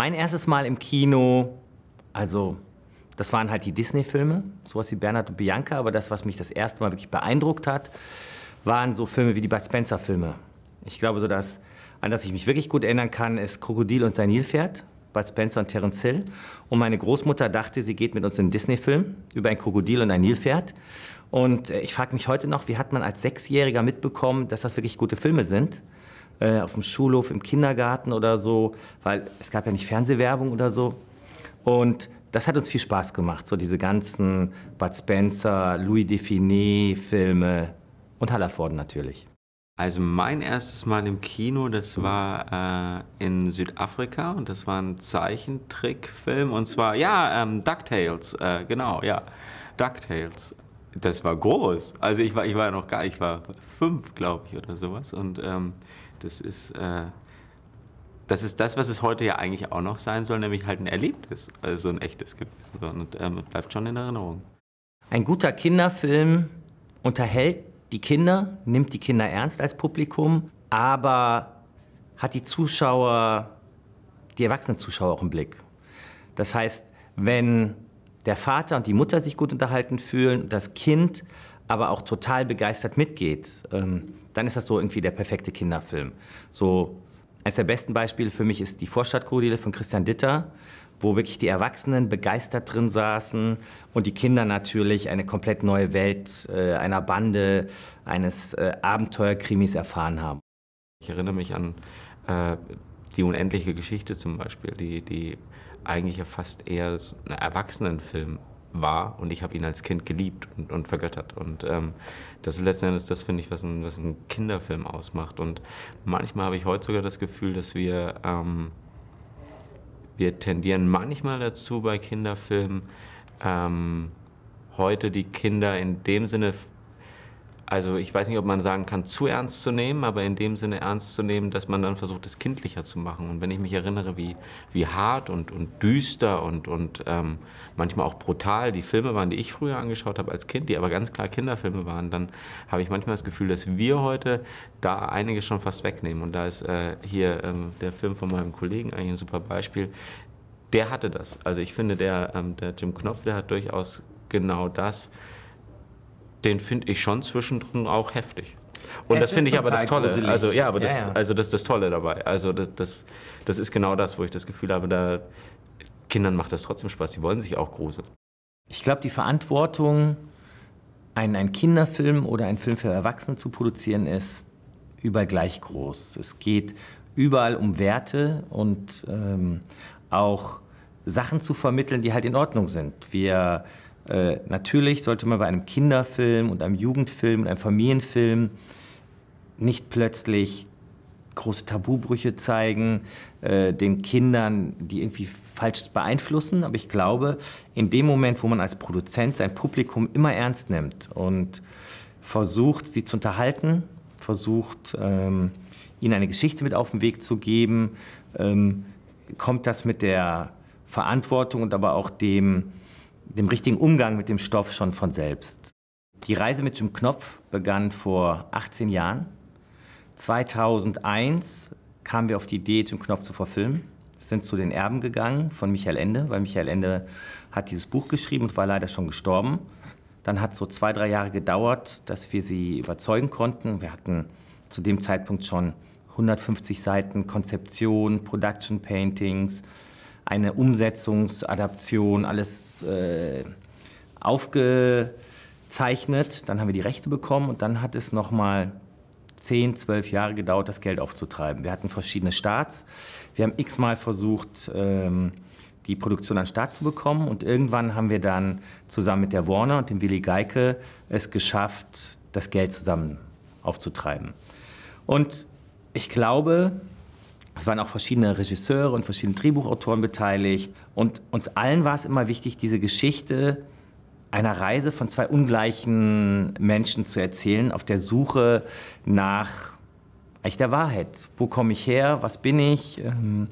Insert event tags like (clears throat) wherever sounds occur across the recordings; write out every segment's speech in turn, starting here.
Mein erstes Mal im Kino, also das waren halt die Disney-Filme, sowas wie Bernhard und Bianca, aber das, was mich das erste Mal wirklich beeindruckt hat, waren so Filme wie die Bud Spencer-Filme. Ich glaube, so das, an das ich mich wirklich gut erinnern kann, ist Krokodil und sein Nilpferd, Bud Spencer und Terence Hill. Und meine Großmutter dachte, sie geht mit uns in einen Disney-Film über ein Krokodil und ein Nilpferd. Und äh, ich frage mich heute noch, wie hat man als Sechsjähriger mitbekommen, dass das wirklich gute Filme sind? äh, auf dem Schulhof, im Kindergarten oder so, weil es gab ja nicht Fernsehwerbung oder so. Und das hat uns viel Spaß gemacht, so diese ganzen Bud Spencer, Louis Define Filme und Hallerford natürlich. Also mein erstes Mal im Kino, das war äh, in Südafrika und das war ein Zeichentrickfilm und zwar, ja, ähm, DuckTales, äh, genau, ja, DuckTales. Das war groß. Also ich war, ich war noch gar, ich war fünf, glaube ich, oder sowas und ähm, das ist, äh, das ist das, was es heute ja eigentlich auch noch sein soll, nämlich halt ein Erlebnis, also ein echtes gewesen. Und ähm, bleibt schon in Erinnerung. Ein guter Kinderfilm unterhält die Kinder, nimmt die Kinder ernst als Publikum, aber hat die Zuschauer, die erwachsenen Zuschauer auch im Blick. Das heißt, wenn der Vater und die Mutter sich gut unterhalten fühlen, das Kind aber auch total begeistert mitgeht, ähm, dann ist das so irgendwie der perfekte Kinderfilm. So eines der besten Beispiele für mich ist die Vorstadtkrokodile von Christian Ditter, wo wirklich die Erwachsenen begeistert drin saßen und die Kinder natürlich eine komplett neue Welt äh, einer Bande, eines äh, Abenteuerkrimis erfahren haben. Ich erinnere mich an äh, die unendliche Geschichte zum Beispiel, die, die eigentlich ja fast eher so ein Erwachsenenfilm war und ich habe ihn als Kind geliebt und, und vergöttert. Und ähm, das ist letzten Endes das, finde ich, was ein, was ein Kinderfilm ausmacht. Und manchmal habe ich heute sogar das Gefühl, dass wir, ähm, wir tendieren manchmal dazu bei Kinderfilmen, ähm, heute die Kinder in dem Sinne also ich weiß nicht, ob man sagen kann, zu ernst zu nehmen, aber in dem Sinne ernst zu nehmen, dass man dann versucht, es kindlicher zu machen. Und wenn ich mich erinnere, wie, wie hart und, und düster und, und ähm, manchmal auch brutal die Filme waren, die ich früher angeschaut habe als Kind, die aber ganz klar Kinderfilme waren, dann habe ich manchmal das Gefühl, dass wir heute da einige schon fast wegnehmen. Und da ist äh, hier ähm, der Film von meinem Kollegen eigentlich ein super Beispiel. Der hatte das. Also ich finde, der, ähm, der Jim Knopf, der hat durchaus genau das den finde ich schon zwischendrin auch heftig. Und ja, das finde ich aber das Tolle. Gruselig. Also ja, aber das, ja, ja. also das ist das Tolle dabei. Also das, das, das ist genau das, wo ich das Gefühl habe, da Kindern macht das trotzdem Spaß. Die wollen sich auch gruseln. Ich glaube, die Verantwortung, einen, einen Kinderfilm oder einen Film für Erwachsene zu produzieren, ist überall gleich groß. Es geht überall um Werte und ähm, auch Sachen zu vermitteln, die halt in Ordnung sind. Wir äh, natürlich sollte man bei einem Kinderfilm und einem Jugendfilm und einem Familienfilm nicht plötzlich große Tabubrüche zeigen, äh, den Kindern die irgendwie falsch beeinflussen. Aber ich glaube, in dem Moment, wo man als Produzent sein Publikum immer ernst nimmt und versucht, sie zu unterhalten, versucht, ähm, ihnen eine Geschichte mit auf den Weg zu geben, ähm, kommt das mit der Verantwortung und aber auch dem dem richtigen Umgang mit dem Stoff schon von selbst. Die Reise mit Jim Knopf begann vor 18 Jahren. 2001 kamen wir auf die Idee, Jim Knopf zu verfilmen, sind zu den Erben gegangen von Michael Ende, weil Michael Ende hat dieses Buch geschrieben und war leider schon gestorben. Dann hat es so zwei, drei Jahre gedauert, dass wir sie überzeugen konnten. Wir hatten zu dem Zeitpunkt schon 150 Seiten Konzeption, Production Paintings, eine Umsetzungsadaption, alles äh, aufgezeichnet. Dann haben wir die Rechte bekommen und dann hat es nochmal 10, 12 Jahre gedauert, das Geld aufzutreiben. Wir hatten verschiedene Starts. Wir haben x-mal versucht, ähm, die Produktion an den Start zu bekommen. Und irgendwann haben wir dann zusammen mit der Warner und dem Willi Geike es geschafft, das Geld zusammen aufzutreiben. Und ich glaube, es waren auch verschiedene Regisseure und verschiedene Drehbuchautoren beteiligt. Und uns allen war es immer wichtig, diese Geschichte einer Reise von zwei ungleichen Menschen zu erzählen, auf der Suche nach echter Wahrheit. Wo komme ich her? Was bin ich? Ähm,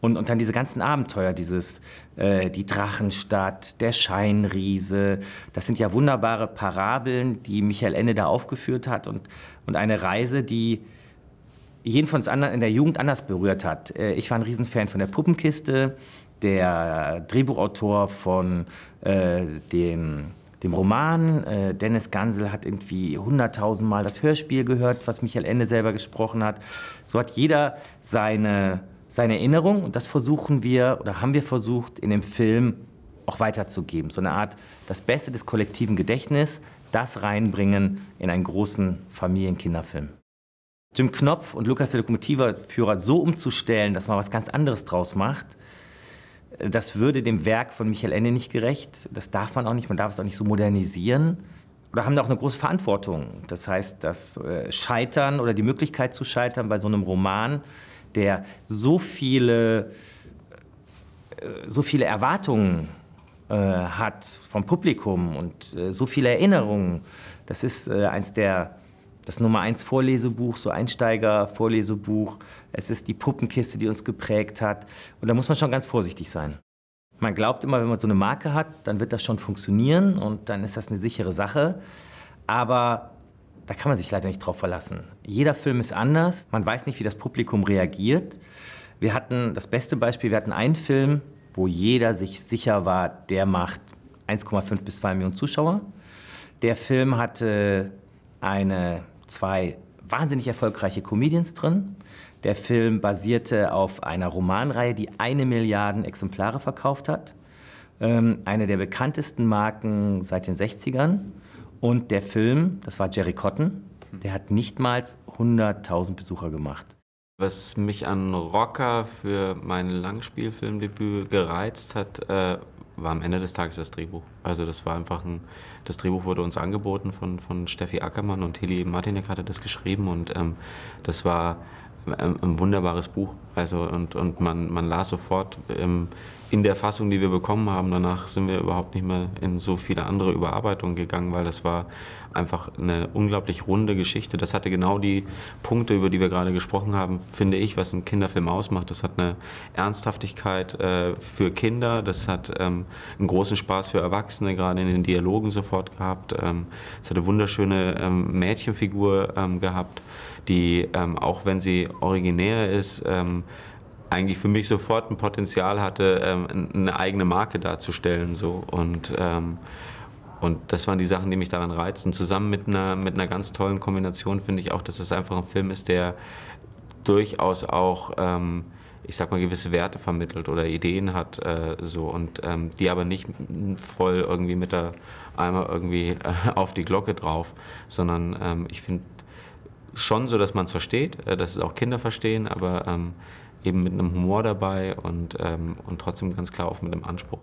und, und dann diese ganzen Abenteuer, dieses äh, die Drachenstadt, der Scheinriese. Das sind ja wunderbare Parabeln, die Michael Ende da aufgeführt hat und, und eine Reise, die jeden von uns anderen in der Jugend anders berührt hat. Äh, ich war ein Riesenfan von der Puppenkiste, der Drehbuchautor von äh, dem, dem Roman. Äh, Dennis Gansel hat irgendwie hunderttausendmal das Hörspiel gehört, was Michael Ende selber gesprochen hat. So hat jeder seine, seine Erinnerung und das versuchen wir oder haben wir versucht in dem Film auch weiterzugeben. So eine Art das Beste des kollektiven Gedächtnisses, das reinbringen in einen großen Familienkinderfilm. Jim Knopf und Lukas, der Lokomotiverführer so umzustellen, dass man was ganz anderes draus macht, äh, das würde dem Werk von Michael Ende nicht gerecht. Das darf man auch nicht, man darf es auch nicht so modernisieren. Oder haben da auch eine große Verantwortung. Das heißt, das äh, Scheitern oder die Möglichkeit zu scheitern bei so einem Roman, der so viele, äh, so viele Erwartungen hat vom Publikum und so viele Erinnerungen, das ist eins der das Nummer 1 Vorlesebuch, so Einsteiger-Vorlesebuch. Es ist die Puppenkiste, die uns geprägt hat. Und da muss man schon ganz vorsichtig sein. Man glaubt immer, wenn man so eine Marke hat, dann wird das schon funktionieren und dann ist das eine sichere Sache. Aber da kann man sich leider nicht drauf verlassen. Jeder Film ist anders. Man weiß nicht, wie das Publikum reagiert. Wir hatten das beste Beispiel, wir hatten einen Film, wo jeder sich sicher war, der macht 1,5 bis 2 Millionen Zuschauer. Der Film hatte eine zwei wahnsinnig erfolgreiche Comedians drin. Der Film basierte auf einer Romanreihe, die eine Milliarde Exemplare verkauft hat. Ähm, eine der bekanntesten Marken seit den 60ern. Und der Film, das war Jerry Cotton, der hat nichtmals 100.000 Besucher gemacht. Was mich an Rocker für mein Langspielfilmdebüt gereizt hat, äh, war am Ende des Tages das Drehbuch. Also das war einfach ein, das Drehbuch wurde uns angeboten von, von Steffi Ackermann und Heli Martinek hatte das geschrieben und ähm, das war ein, ein wunderbares Buch. Also und, und man, man las sofort ähm, in der Fassung, die wir bekommen haben. Danach sind wir überhaupt nicht mehr in so viele andere Überarbeitungen gegangen, weil das war einfach eine unglaublich runde Geschichte. Das hatte genau die Punkte, über die wir gerade gesprochen haben, finde ich, was ein Kinderfilm ausmacht. Das hat eine Ernsthaftigkeit äh, für Kinder, das hat ähm, einen großen Spaß für Erwachsene, gerade in den Dialogen sofort gehabt. Ähm, es ähm, hat eine wunderschöne ähm, Mädchenfigur ähm, gehabt die, ähm, auch wenn sie originär ist, ähm, eigentlich für mich sofort ein Potenzial hatte, ähm, eine eigene Marke darzustellen. So. Und, ähm, und das waren die Sachen, die mich daran reizen. Zusammen mit einer, mit einer ganz tollen Kombination finde ich auch, dass es einfach ein Film ist, der durchaus auch ähm, ich sag mal, gewisse Werte vermittelt oder Ideen hat, äh, so und ähm, die aber nicht voll irgendwie mit der einmal irgendwie äh, auf die Glocke drauf, sondern ähm, ich finde, schon so, dass man es versteht, äh, dass es auch Kinder verstehen, aber ähm, eben mit einem Humor dabei und, ähm, und trotzdem ganz klar auch mit einem Anspruch.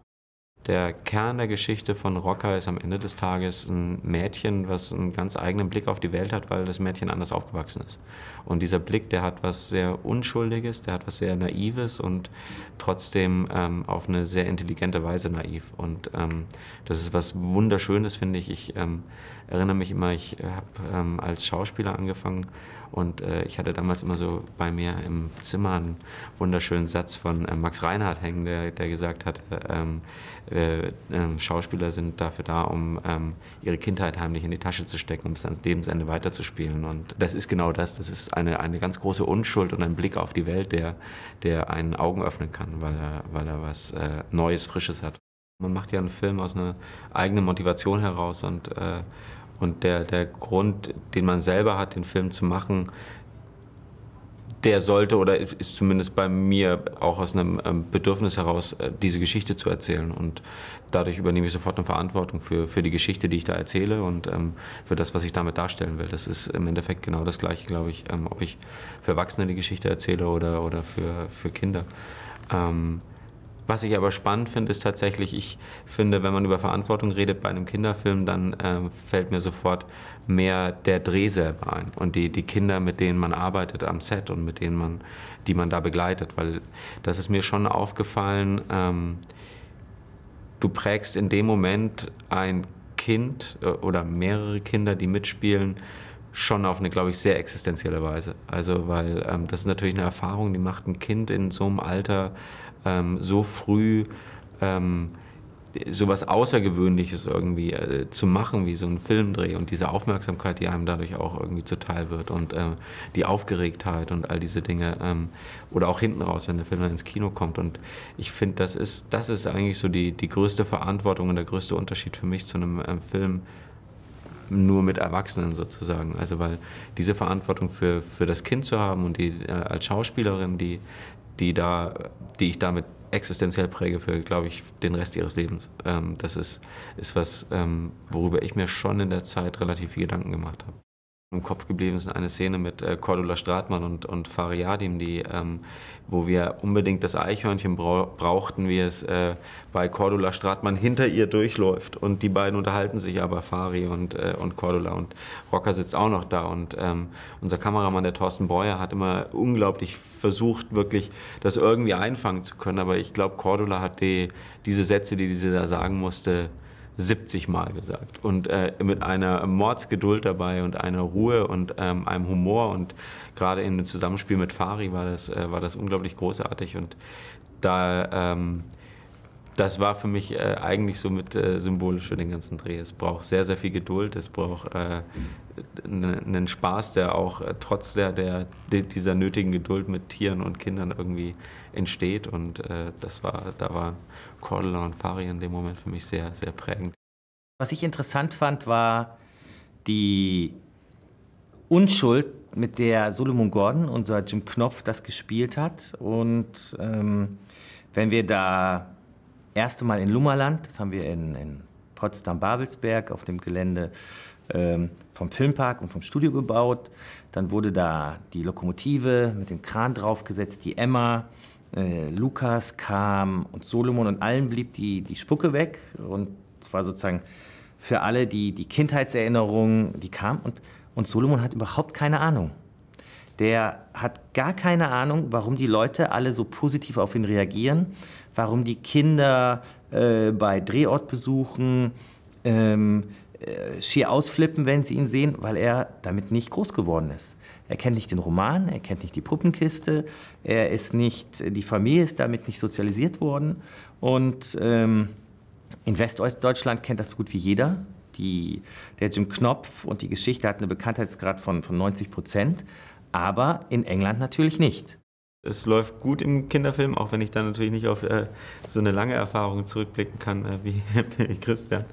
Der Kern der Geschichte von Rocker ist am Ende des Tages ein Mädchen, was einen ganz eigenen Blick auf die Welt hat, weil das Mädchen anders aufgewachsen ist. Und dieser Blick, der hat was sehr Unschuldiges, der hat was sehr Naives und trotzdem ähm, auf eine sehr intelligente Weise naiv. Und ähm, das ist was Wunderschönes, finde ich. Ich ähm, erinnere mich immer, ich habe ähm, als Schauspieler angefangen und äh, ich hatte damals immer so bei mir im Zimmer einen wunderschönen Satz von äh, Max Reinhardt hängen, der, der gesagt hat, äh, ähm, äh, ähm, Schauspieler sind dafür da, um ähm, ihre Kindheit heimlich in die Tasche zu stecken um bis ans Lebensende weiterzuspielen. Und das ist genau das. Das ist eine, eine ganz große Unschuld und ein Blick auf die Welt, der, der einen Augen öffnen kann, weil er, weil er was äh, Neues, Frisches hat. Man macht ja einen Film aus einer eigenen Motivation heraus und, äh, und der, der Grund, den man selber hat, den Film zu machen, der sollte oder ist zumindest bei mir auch aus einem ähm, Bedürfnis heraus, äh, diese Geschichte zu erzählen. Und dadurch übernehme ich sofort eine Verantwortung für, für die Geschichte, die ich da erzähle und ähm, für das, was ich damit darstellen will. Das ist im Endeffekt genau das Gleiche, glaube ich, ähm, ob ich für Erwachsene die Geschichte erzähle oder, oder für, für Kinder. Ähm, was ich aber spannend finde, ist tatsächlich, ich finde, wenn man über Verantwortung redet bei einem Kinderfilm, dann äh, fällt mir sofort mehr der Dreh selber ein und die, die Kinder, mit denen man arbeitet am Set und mit denen man, die man da begleitet, weil das ist mir schon aufgefallen, ähm, du prägst in dem Moment ein Kind äh, oder mehrere Kinder, die mitspielen, schon auf eine, glaube ich, sehr existenzielle Weise. Also, weil ähm, das ist natürlich eine Erfahrung, die macht ein Kind in so einem Alter ähm, so früh ähm, sowas Außergewöhnliches irgendwie äh, zu machen, wie so ein Filmdreh und diese Aufmerksamkeit, die einem dadurch auch irgendwie zuteil wird und äh, die Aufgeregtheit und all diese Dinge ähm, oder auch hinten raus, wenn der Film dann ins Kino kommt und ich finde, das ist, das ist eigentlich so die, die größte Verantwortung und der größte Unterschied für mich zu einem äh, Film, nur mit Erwachsenen sozusagen. Also weil diese Verantwortung für, für das Kind zu haben und die äh, als Schauspielerin, die die, da, die ich damit existenziell präge für, glaube ich, den Rest ihres Lebens. Ähm, das ist, ist was, ähm, worüber ich mir schon in der Zeit relativ viel Gedanken gemacht habe. Im Kopf geblieben ist eine Szene mit äh, Cordula Stratmann und, und Fariadim, die, ähm, wo wir unbedingt das Eichhörnchen brau brauchten, wie es äh, bei Cordula Stratmann hinter ihr durchläuft. Und die beiden unterhalten sich aber, Fari und, äh, und Cordula. Und Rocker sitzt auch noch da. Und ähm, unser Kameramann, der Thorsten Breuer, hat immer unglaublich versucht, wirklich das irgendwie einfangen zu können. Aber ich glaube, Cordula hat die, diese Sätze, die sie da sagen musste, 70 Mal gesagt. Und äh, mit einer Mordsgeduld dabei und einer Ruhe und ähm, einem Humor. Und gerade in im Zusammenspiel mit Fari war das, äh, war das unglaublich großartig. Und da, ähm, das war für mich äh, eigentlich so mit äh, symbolisch für den ganzen Dreh. Es braucht sehr, sehr viel Geduld. Es braucht einen äh, Spaß, der auch äh, trotz der, der, dieser nötigen Geduld mit Tieren und Kindern irgendwie entsteht. Und das war, da war Cordula und Fari in dem Moment für mich sehr, sehr prägend. Was ich interessant fand, war die Unschuld, mit der Solomon Gordon, unser Jim Knopf, das gespielt hat. Und ähm, wenn wir da erste Mal in Lummerland, das haben wir in, in Potsdam-Babelsberg auf dem Gelände ähm, vom Filmpark und vom Studio gebaut, dann wurde da die Lokomotive mit dem Kran draufgesetzt, die Emma äh, Lukas, Kam und Solomon und allen blieb die, die Spucke weg. Und zwar sozusagen für alle die, die Kindheitserinnerung, die kam. Und, und Solomon hat überhaupt keine Ahnung. Der hat gar keine Ahnung, warum die Leute alle so positiv auf ihn reagieren, warum die Kinder äh, bei Drehortbesuchen ähm, äh, schier ausflippen, wenn sie ihn sehen, weil er damit nicht groß geworden ist. Er kennt nicht den Roman, er kennt nicht die Puppenkiste, er ist nicht, die Familie ist damit nicht sozialisiert worden. Und ähm, in Westdeutschland kennt das so gut wie jeder. Die, der Jim Knopf und die Geschichte hatten einen Bekanntheitsgrad von, von 90 Prozent, aber in England natürlich nicht. Es läuft gut im Kinderfilm, auch wenn ich da natürlich nicht auf äh, so eine lange Erfahrung zurückblicken kann äh, wie (laughs) Christian.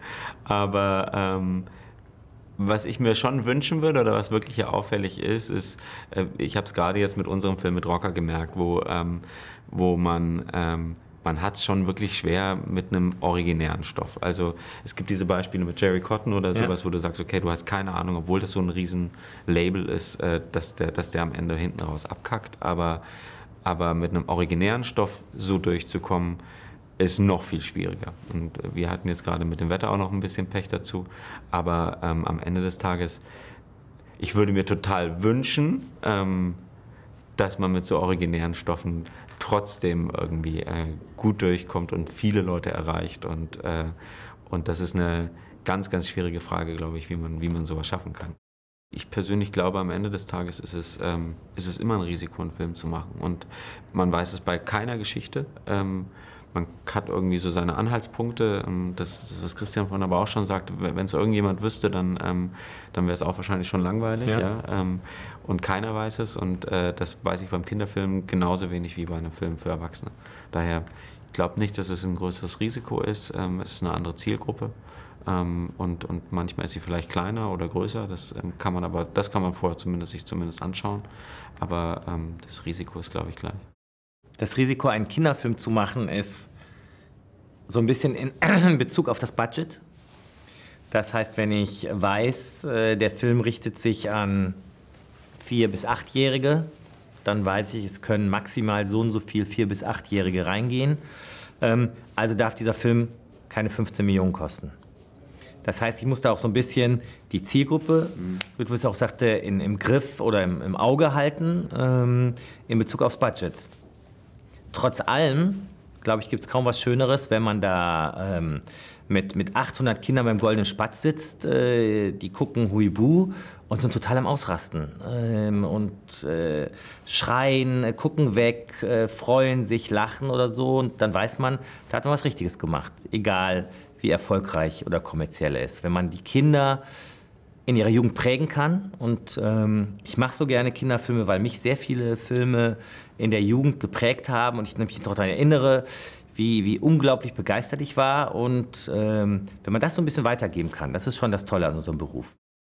Aber ähm, was ich mir schon wünschen würde oder was wirklich hier auffällig ist, ist, äh, ich habe es gerade jetzt mit unserem Film mit Rocker gemerkt, wo, ähm, wo man ähm, man hat es schon wirklich schwer mit einem originären Stoff. Also es gibt diese Beispiele mit Jerry Cotton oder sowas, ja. wo du sagst, okay, du hast keine Ahnung, obwohl das so ein riesen Label ist, äh, dass, der, dass der am Ende hinten raus abkackt. Aber, aber mit einem originären Stoff so durchzukommen, ist noch viel schwieriger. Und äh, wir hatten jetzt gerade mit dem Wetter auch noch ein bisschen Pech dazu. Aber ähm, am Ende des Tages, ich würde mir total wünschen, ähm, dass man mit so originären Stoffen trotzdem irgendwie äh, gut durchkommt und viele Leute erreicht. Und, äh, und das ist eine ganz, ganz schwierige Frage, glaube ich, wie man, wie man sowas schaffen kann. Ich persönlich glaube, am Ende des Tages ist es, ähm, ist es immer ein Risiko, einen Film zu machen. Und man weiß es bei keiner Geschichte. Ähm, man hat irgendwie so seine Anhaltspunkte. Ähm, das, das was Christian vorhin aber auch schon sagt, wenn es irgendjemand wüsste, dann, ähm, dann wäre es auch wahrscheinlich schon langweilig. Ja. ja? Ähm, und keiner weiß es. Und äh, das weiß ich beim Kinderfilm genauso wenig wie bei einem Film für Erwachsene. Daher, ich glaube nicht, dass es ein größeres Risiko ist. Ähm, es ist eine andere Zielgruppe. Ähm, und, und manchmal ist sie vielleicht kleiner oder größer. Das ähm, kann man aber, das kann man vorher zumindest sich zumindest anschauen. Aber das Risiko ist, glaube ich, gleich das Risiko, einen Kinderfilm zu machen, ist so ein bisschen in (clears throat) Bezug auf das Budget. Das heißt, wenn ich weiß, äh, der Film richtet sich an vier bis achtjährige, dann weiß ich, es können maximal so und so viel vier bis achtjährige reingehen. Ähm, also darf dieser Film keine 15 Millionen kosten. Das heißt, ich muss da auch so ein bisschen die Zielgruppe, mhm. wie du es auch sagte, in, im Griff oder im, im Auge halten ähm, in Bezug aufs Budget trotz allem, glaube ich, gibt es kaum was Schöneres, wenn man da ähm, mit, mit 800 Kindern beim Goldenen Spatz sitzt, äh, die gucken Huibu und sind total am Ausrasten ähm, und äh, schreien, äh, gucken weg, äh, freuen sich, lachen oder so. Und dann weiß man, da hat man was Richtiges gemacht, egal wie erfolgreich oder kommerziell es ist. Wenn man die Kinder in ihrer Jugend prägen kann. Und ähm, ich mache so gerne Kinderfilme, weil mich sehr viele Filme in der Jugend geprägt haben und ich mich daran erinnere, wie, wie unglaublich begeistert ich war. Und ähm, wenn man das so ein bisschen weitergeben kann, das ist schon das Tolle an unserem Beruf.